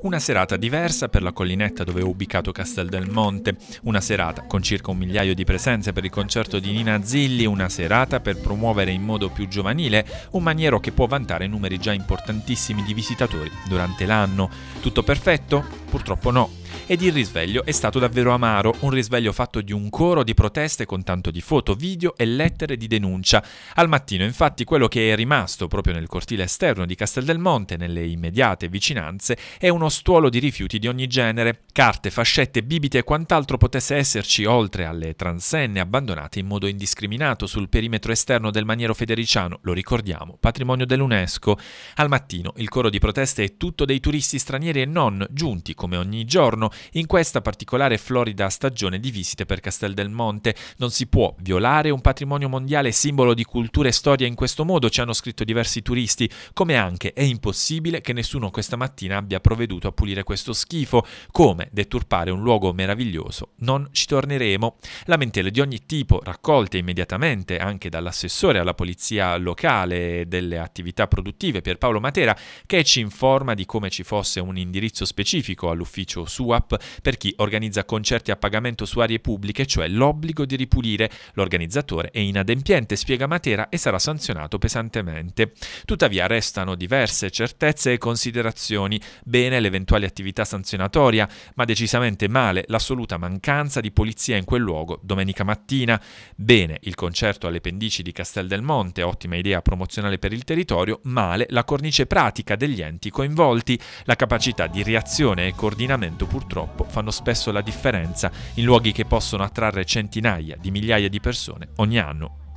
Una serata diversa per la collinetta dove è ubicato Castel del Monte, una serata con circa un migliaio di presenze per il concerto di Nina Zilli, una serata per promuovere in modo più giovanile un maniero che può vantare numeri già importantissimi di visitatori durante l'anno. Tutto perfetto? Purtroppo no. Ed il risveglio è stato davvero amaro, un risveglio fatto di un coro di proteste con tanto di foto, video e lettere di denuncia. Al mattino, infatti, quello che è rimasto proprio nel cortile esterno di Castel del Monte, nelle immediate vicinanze, è uno stuolo di rifiuti di ogni genere. Carte, fascette, bibite e quant'altro potesse esserci oltre alle transenne abbandonate in modo indiscriminato sul perimetro esterno del maniero federiciano, lo ricordiamo, patrimonio dell'UNESCO. Al mattino il coro di proteste è tutto dei turisti stranieri e non, giunti come ogni giorno intorno in questa particolare florida stagione di visite per Castel del Monte. Non si può violare un patrimonio mondiale simbolo di cultura e storia in questo modo, ci hanno scritto diversi turisti, come anche è impossibile che nessuno questa mattina abbia provveduto a pulire questo schifo, come deturpare un luogo meraviglioso. Non ci torneremo. Lamentele di ogni tipo raccolte immediatamente anche dall'assessore alla polizia locale delle attività produttive Pierpaolo Matera che ci informa di come ci fosse un indirizzo specifico all'ufficio suo SUAP per chi organizza concerti a pagamento su aree pubbliche, cioè l'obbligo di ripulire. L'organizzatore è inadempiente, spiega Matera, e sarà sanzionato pesantemente. Tuttavia restano diverse certezze e considerazioni. Bene l'eventuale attività sanzionatoria, ma decisamente male l'assoluta mancanza di polizia in quel luogo domenica mattina. Bene il concerto alle pendici di Castel del Monte, ottima idea promozionale per il territorio, male la cornice pratica degli enti coinvolti, la capacità di reazione e coordinamento pubblico purtroppo fanno spesso la differenza in luoghi che possono attrarre centinaia di migliaia di persone ogni anno.